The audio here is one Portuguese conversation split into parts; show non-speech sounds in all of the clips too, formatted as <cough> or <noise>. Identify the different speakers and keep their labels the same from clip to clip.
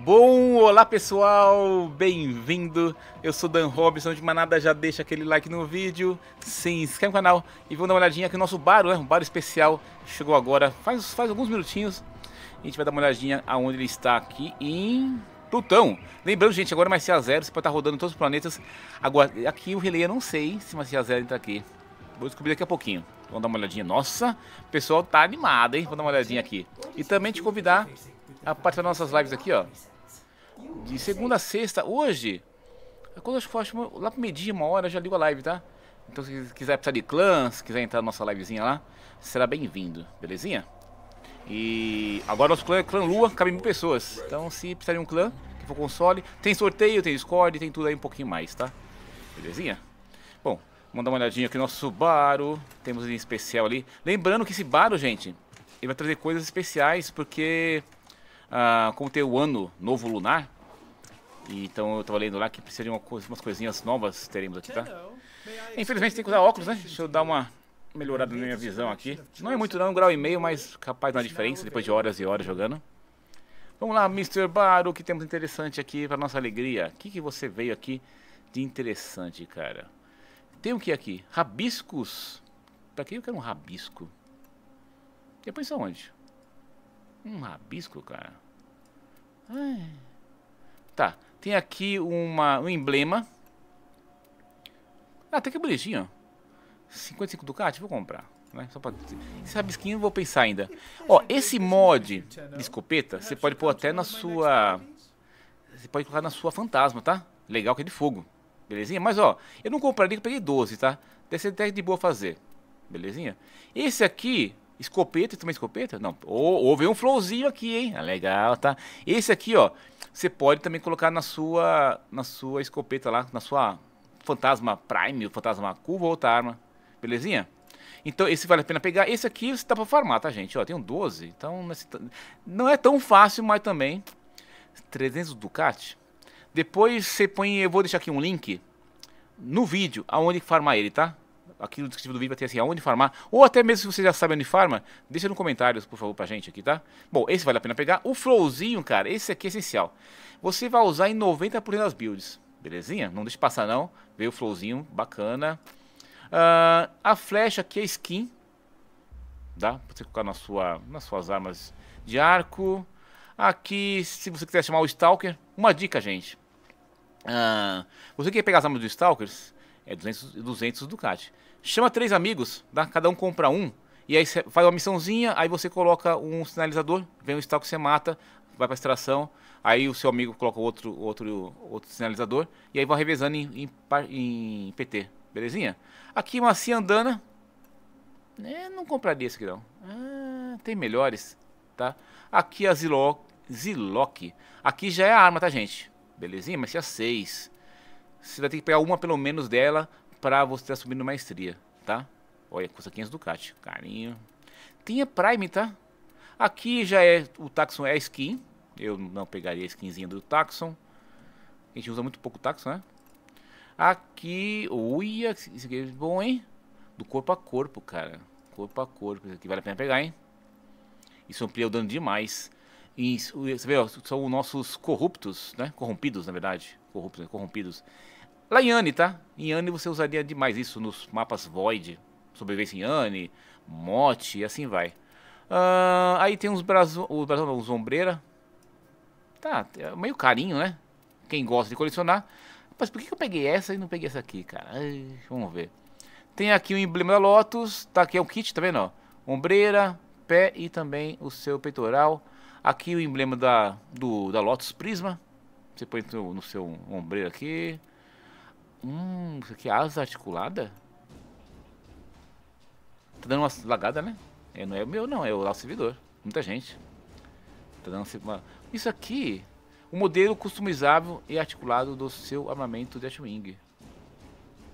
Speaker 1: Bom, olá pessoal, bem-vindo. Eu sou Dan Robson de Manada, já deixa aquele like no vídeo, se inscreve no canal e vamos dar uma olhadinha aqui no nosso bar, né? um bar especial, chegou agora, faz, faz alguns minutinhos. A gente vai dar uma olhadinha aonde ele está aqui em Plutão. Lembrando, gente, agora é Marcia Zero, você pode estar rodando todos os planetas. Agora, aqui o relay eu não sei se mais Marcia Zero entra aqui. Vou descobrir daqui a pouquinho. Vamos dar uma olhadinha. Nossa, o pessoal tá animado, hein? Vou dar uma olhadinha aqui. E também te convidar a parte das nossas lives aqui, ó. De segunda a sexta, hoje, é quando eu for, lá pro meio-dia, uma hora, eu já ligo a live, tá? Então, se quiser precisar de clãs, quiser entrar na nossa livezinha lá, será bem-vindo, belezinha? E agora nosso clã é clã Lua, cabe mil pessoas. Então, se precisar de um clã, que for console, tem sorteio, tem Discord, tem tudo aí um pouquinho mais, tá? Belezinha? Bom, vamos dar uma olhadinha aqui no nosso baro. Temos um especial ali. Lembrando que esse baro, gente, ele vai trazer coisas especiais, porque ah, como tem o ano novo lunar, então eu estava lendo lá que precisa de uma umas coisinhas novas teremos aqui, tá? Infelizmente tem que usar óculos, né? Deixa eu dar uma melhorada na minha visão aqui. Não é muito não, é um grau e meio, mas capaz uma diferença depois de horas e horas jogando. Vamos lá, Mr. Baru, o que temos interessante aqui para nossa alegria? O que, que você veio aqui de interessante, cara? Tem o que aqui? Rabiscos. Pra que eu quero um rabisco? Depois aonde? Um rabisco, cara. Ai. Tá, tem aqui uma, um emblema. Ah, tá até que é bonitinho. 55 Ducati, vou comprar. Né? Só pra... Esse rabisquinho eu vou pensar ainda. Ó, esse mod ah, é de escopeta, você pode pôr até na sua... Você pode colocar na sua fantasma, tá? Legal que é de fogo. Belezinha? Mas ó, eu não compraria que eu peguei 12, tá? Deve ser até de boa fazer. Belezinha? Esse aqui, Escopeta, também escopeta? Não. Houve um flowzinho aqui, hein? Ah, legal, tá? Esse aqui, ó, você pode também colocar na sua, na sua escopeta lá, na sua fantasma prime, o fantasma curva ou outra arma. Belezinha? Então, esse vale a pena pegar. Esse aqui você tá pra farmar, tá, gente? Ó, tem um 12, então não é tão fácil, mas também... 300 Ducati. Depois você põe... Eu vou deixar aqui um link no vídeo aonde farmar ele, tá? aqui no descritivo do vídeo vai ter assim, aonde farmar, ou até mesmo se você já sabe onde farma, deixa no comentários, por favor, pra gente aqui, tá? Bom, esse vale a pena pegar. O flowzinho, cara, esse aqui é essencial. Você vai usar em 90% das builds, belezinha? Não deixe passar não, veio o flowzinho, bacana. Uh, a flecha aqui é skin, dá tá? pra você colocar na sua, nas suas armas de arco. Aqui, se você quiser chamar o Stalker, uma dica, gente. Uh, você quer pegar as armas do Stalkers, é 200, 200 Ducati. Chama três amigos, dá cada um compra um. E aí você faz uma missãozinha, aí você coloca um sinalizador, vem um que você mata, vai para extração, aí o seu amigo coloca outro, outro, outro sinalizador, e aí vai revezando em, em, em PT, belezinha? Aqui uma Ciandana, né, não compraria esse aqui não, ah, tem melhores, tá? Aqui a Ziloc, aqui já é a arma, tá gente? Belezinha? Mas se a seis você vai ter que pegar uma pelo menos dela para você estar tá subindo maestria, tá? Olha, custa 500 Ducati, carinho. Tem a Prime, tá? Aqui já é, o Taxon é skin. Eu não pegaria a skinzinha do Taxon. A gente usa muito pouco Taxon, né? Aqui, uia, isso aqui é bom, hein? Do corpo a corpo, cara. Corpo a corpo, isso aqui vale a pena pegar, hein? Isso amplia o dano demais. E você vê, ó, são os nossos corruptos, né? Corrompidos, na verdade. Corruptos, né? corrompidos. Lá em Anne, tá? Em Anne você usaria demais isso nos mapas Void. Sobrevivência em Anne, Mote e assim vai. Uh, aí tem uns braços uns ombreira. Tá, é meio carinho, né? Quem gosta de colecionar. Mas por que eu peguei essa e não peguei essa aqui, cara? Ai, vamos ver. Tem aqui o emblema da Lotus. Tá aqui é um kit, tá vendo? Ó? Ombreira, pé e também o seu peitoral. Aqui o emblema da, do, da Lotus Prisma. Você põe no, no seu ombreiro aqui. Hum, isso aqui é asa articulada? Tá dando uma lagada, né? É, não é o meu não, é o lá servidor. Muita gente. Tá dando uma... Isso aqui, o modelo customizável e articulado do seu armamento de Ashwing.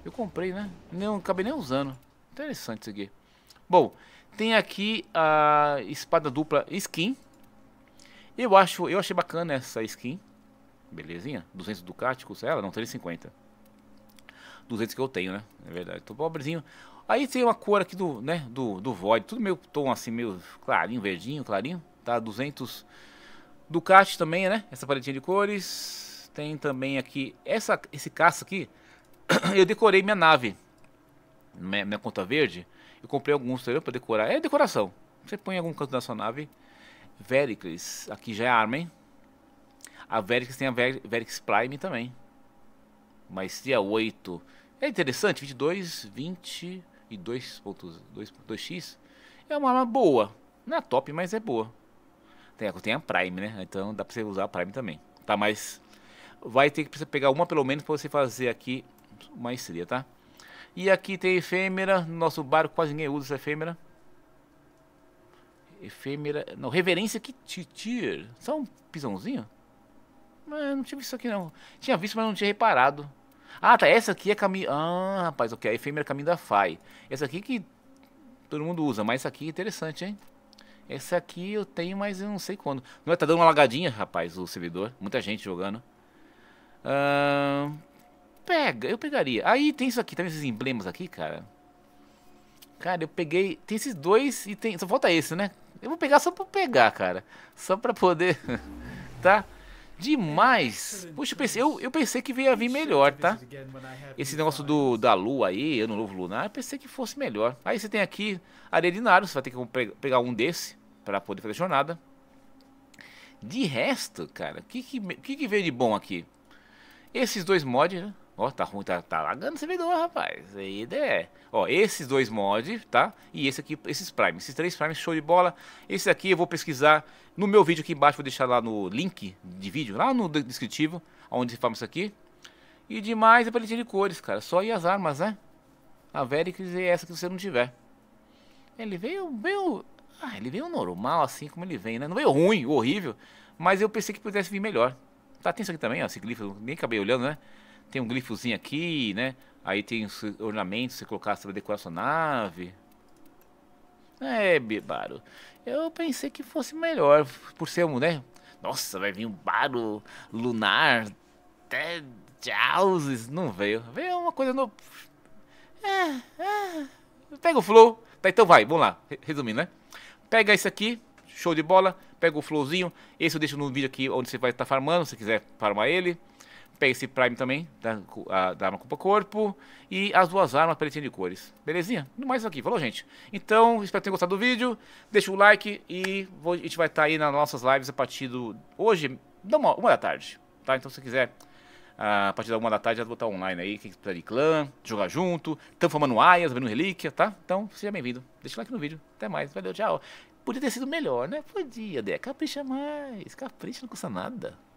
Speaker 1: Eu comprei, né? Não acabei nem usando. Interessante isso aqui. Bom, tem aqui a espada dupla skin, eu acho, eu achei bacana essa skin. Belezinha? 200 ducáticos, ela não 350. 200 que eu tenho, né? É verdade. Tô pobrezinho. Aí tem uma cor aqui do, né, do, do Void, tudo meio tom assim, meio clarinho, verdinho, clarinho, tá? 200 Ducati também, né? Essa paletinha de cores. Tem também aqui, essa, esse caça aqui, <coughs> eu decorei minha nave, minha, minha conta verde. Eu comprei alguns, entendeu? Pra decorar, é decoração. Você põe em algum canto da sua nave Vericles, aqui já é hein? A Vericles tem a Ver Vericles Prime também. Maestria é 8. É interessante, 22, 2 x É uma arma boa. Não é top, mas é boa. Tem a, tem a Prime, né? Então dá pra você usar a Prime também. Tá, mas vai ter que pegar uma pelo menos pra você fazer aqui maestria, tá? E aqui tem efêmera. No nosso barco quase ninguém usa essa efêmera efêmera. Não, reverência que titir. Só um pisãozinho? Mas não tinha isso aqui não. Tinha visto, mas não tinha reparado. Ah, tá. Essa aqui é caminho. Ah, rapaz, ok. A efêmera caminho da FAI. Essa aqui que todo mundo usa, mas essa aqui é interessante, hein? Essa aqui eu tenho, mas eu não sei quando. Não é? Tá dando uma lagadinha, rapaz, o servidor. Muita gente jogando. Ah, pega, eu pegaria. Aí tem isso aqui, tem tá esses emblemas aqui, cara. Cara, eu peguei. Tem esses dois e tem. Só falta esse, né? Eu vou pegar só pra pegar, cara. Só pra poder. <laughs> tá? Demais! Puxa, eu pensei, eu, eu pensei que ia vir melhor, tá? Esse negócio do, da lua aí, ano novo lunar, eu pensei que fosse melhor. Aí você tem aqui Naro, você vai ter que pegar um desse pra poder fazer a jornada. De resto, cara, o que que, que que veio de bom aqui? Esses dois mods, né? Ó, tá ruim, tá, tá lagando o servidor, rapaz. Aí é. é. Ó, esses dois mods, tá? E esse aqui, esses primes. Esses três primes, show de bola. Esse aqui eu vou pesquisar no meu vídeo aqui embaixo, vou deixar lá no link de vídeo, lá no descritivo, onde fala isso aqui. E demais é paletinha de cores, cara. Só e as armas, né? A Vericris é essa que você não tiver. Ele veio, veio... Ah, ele veio normal, assim como ele vem, né? Não veio ruim, horrível, mas eu pensei que pudesse vir melhor. Tá, tem isso aqui também, ó, esse glifo, nem acabei olhando, né? tem um glifozinho aqui, né? Aí tem os ornamentos, você colocar para decorar sua nave. É, Bibaro. Eu pensei que fosse melhor, por ser um, né? Nossa, vai vir um baro lunar, até houses. Não veio. Veio uma coisa no. É, é. Pega o flow. Tá, então vai, vamos lá. Resumindo, né? Pega isso aqui, show de bola. Pega o flowzinho. Esse eu deixo no vídeo aqui onde você vai estar tá farmando, se quiser farmar ele. Space Prime também, da, a, da arma culpa corpo. E as duas armas, paletinha de cores. Belezinha? No mais aqui, falou, gente? Então, espero que tenham gostado do vídeo. Deixa o like e vou, a gente vai estar tá aí nas nossas lives a partir do... Hoje, uma, uma da tarde, tá? Então, se quiser... Ah, a partir da uma da tarde já vou estar online aí. Quem quiser de clã, jogar junto. Estamos formando aias, abrindo relíquia, tá? Então, seja bem-vindo. Deixa o like no vídeo. Até mais. Valeu, tchau. Podia ter sido melhor, né? Podia, Dé. Capricha mais. Capricha não custa nada.